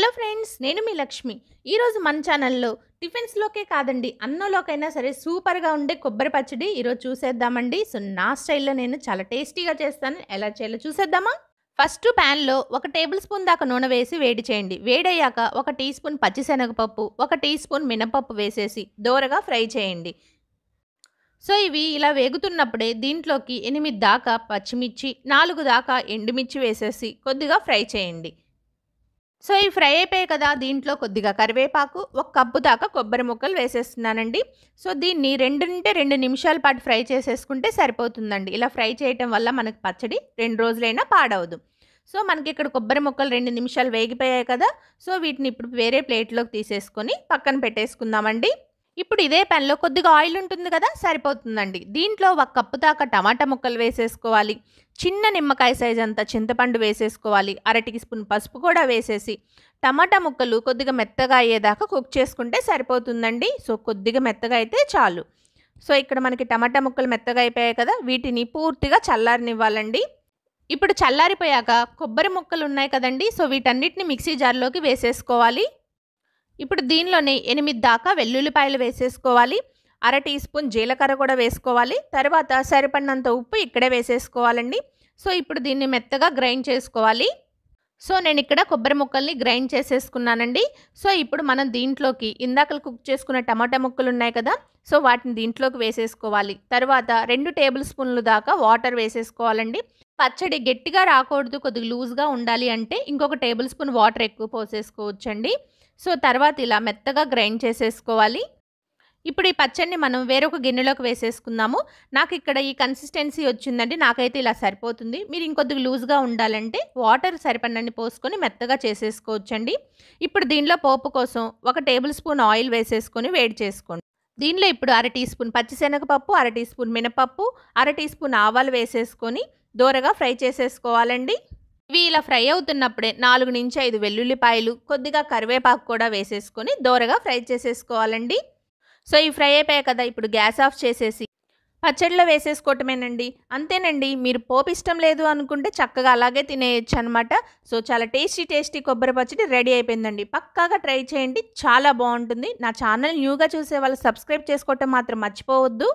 hello friends నేను మీ లక్ష్మి ఈరోజు మన ఛానల్లో టిఫిన్స్లోకే కాదండి అన్నంలోకైనా సరే సూపర్గా ఉండే కొబ్బరి పచ్చడి ఈరోజు చూసేద్దామండి సో నా స్టైల్లో నేను చాలా టేస్టీగా చేస్తాను ఎలా చేయాలో చూసేద్దామా ఫస్ట్ ప్యాన్లో ఒక టేబుల్ స్పూన్ దాకా నూనె వేసి వేడి చేయండి వేడయ్యాక ఒక టీ స్పూన్ పచ్చిశనగపప్పు ఒక టీ స్పూన్ మినపప్పు వేసేసి దోరగా ఫ్రై చేయండి సో ఇవి ఇలా వేగుతున్నప్పుడే దీంట్లోకి ఎనిమిది దాకా పచ్చిమిర్చి నాలుగు దాకా ఎండుమిర్చి వేసేసి కొద్దిగా ఫ్రై చేయండి సో ఈ ఫ్రై అయిపోయాయి కదా దీంట్లో కొద్దిగా కరివేపాకు ఒక కప్పు దాకా కొబ్బరి ముక్కలు వేసేస్తున్నానండి సో దీన్ని రెండు నుంటే రెండు నిమిషాల పాటు ఫ్రై చేసేసుకుంటే సరిపోతుందండి ఇలా ఫ్రై చేయటం వల్ల మనకు పచ్చడి రెండు రోజులైనా పాడవదు సో మనకి ఇక్కడ కొబ్బరి ముక్కలు రెండు నిమిషాలు వేగిపోయాయి కదా సో వీటిని ఇప్పుడు వేరే ప్లేట్లోకి తీసేసుకొని పక్కన పెట్టేసుకుందామండి ఇప్పుడు ఇదే పెన్లో కొద్దిగా ఆయిల్ ఉంటుంది కదా సరిపోతుందండి దీంట్లో ఒక కప్పు దాకా టమాటా ముక్కలు వేసేసుకోవాలి చిన్న నిమ్మకాయ సైజ్ అంత చింతపండు వేసేసుకోవాలి అర టీ స్పూన్ పసుపు కూడా వేసేసి టమాటా ముక్కలు కొద్దిగా మెత్తగా అయ్యేదాకా కుక్ చేసుకుంటే సరిపోతుందండి సో కొద్దిగా మెత్తగా అయితే చాలు సో ఇక్కడ మనకి టమాటా ముక్కలు మెత్తగా అయిపోయాయి కదా వీటిని పూర్తిగా చల్లారినివ్వాలండి ఇప్పుడు చల్లారిపోయాక కొబ్బరి ముక్కలు ఉన్నాయి కదండి సో వీటన్నిటిని మిక్సీ జార్లోకి వేసేసుకోవాలి ఇప్పుడు దీనిలోనే ఎనిమిది దాకా వెల్లుల్లిపాయలు వేసేసుకోవాలి అర టీ స్పూన్ జీలకర్ర కూడా వేసుకోవాలి తర్వాత సరిపడినంత ఉప్పు ఇక్కడే వేసేసుకోవాలండి సో ఇప్పుడు దీన్ని మెత్తగా గ్రైండ్ చేసుకోవాలి సో నేను ఇక్కడ కొబ్బరి ముక్కల్ని గ్రైండ్ చేసేసుకున్నానండి సో ఇప్పుడు మనం దీంట్లోకి ఇందాకలు కుక్ చేసుకున్న టమాటా ముక్కలు ఉన్నాయి కదా సో వాటిని దీంట్లోకి వేసేసుకోవాలి తర్వాత రెండు టేబుల్ స్పూన్లు దాకా వాటర్ వేసేసుకోవాలండి పచ్చడి గట్టిగా రాకూడదు కొద్దిగా లూజ్గా ఉండాలి అంటే ఇంకొక టేబుల్ స్పూన్ వాటర్ ఎక్కువ పోసేసుకోవచ్చండి సో తర్వాత ఇలా మెత్తగా గ్రైండ్ చేసేసుకోవాలి ఇప్పుడు ఈ పచ్చడిని మనం వేరొక గిన్నెలోకి వేసేసుకుందాము నాకు ఇక్కడ ఈ కన్సిస్టెన్సీ వచ్చిందండి నాకైతే ఇలా సరిపోతుంది మీరు ఇంకొద్దిగా లూజ్గా ఉండాలంటే వాటర్ సరిపడినని పోసుకొని మెత్తగా చేసేసుకోవచ్చండి ఇప్పుడు దీనిలో పోపు కోసం ఒక టేబుల్ స్పూన్ ఆయిల్ వేసేసుకొని వేడి చేసుకోండి దీనిలో ఇప్పుడు అర టీ స్పూన్ పచ్చిశనగపప్పు అర టీ స్పూన్ మినపప్పు అర టీ స్పూన్ ఆవాలు వేసేసుకొని దోరగా ఫ్రై చేసేసుకోవాలండి ఇవి ఇలా ఫ్రై అవుతున్నప్పుడే నాలుగు నుంచి ఐదు వెల్లుల్లిపాయలు కొద్దిగా కరివేపాకు కూడా వేసేసుకొని దోరగా ఫ్రై చేసేసుకోవాలండి సో ఈ ఫ్రై అయిపోయాయి కదా ఇప్పుడు గ్యాస్ ఆఫ్ చేసేసి పచ్చడిలో వేసేసుకోవటమేనండి అంతేనండి మీరు పోపు ఇష్టం లేదు అనుకుంటే చక్కగా అలాగే తినేయచ్చు అనమాట సో చాలా టేస్టీ టేస్టీ కొబ్బరి పచ్చడి రెడీ అయిపోయిందండి పక్కాగా ట్రై చేయండి చాలా బాగుంటుంది నా ఛానల్ న్యూగా చూసే వాళ్ళు సబ్స్క్రైబ్ చేసుకోవటం మాత్రం మర్చిపోవద్దు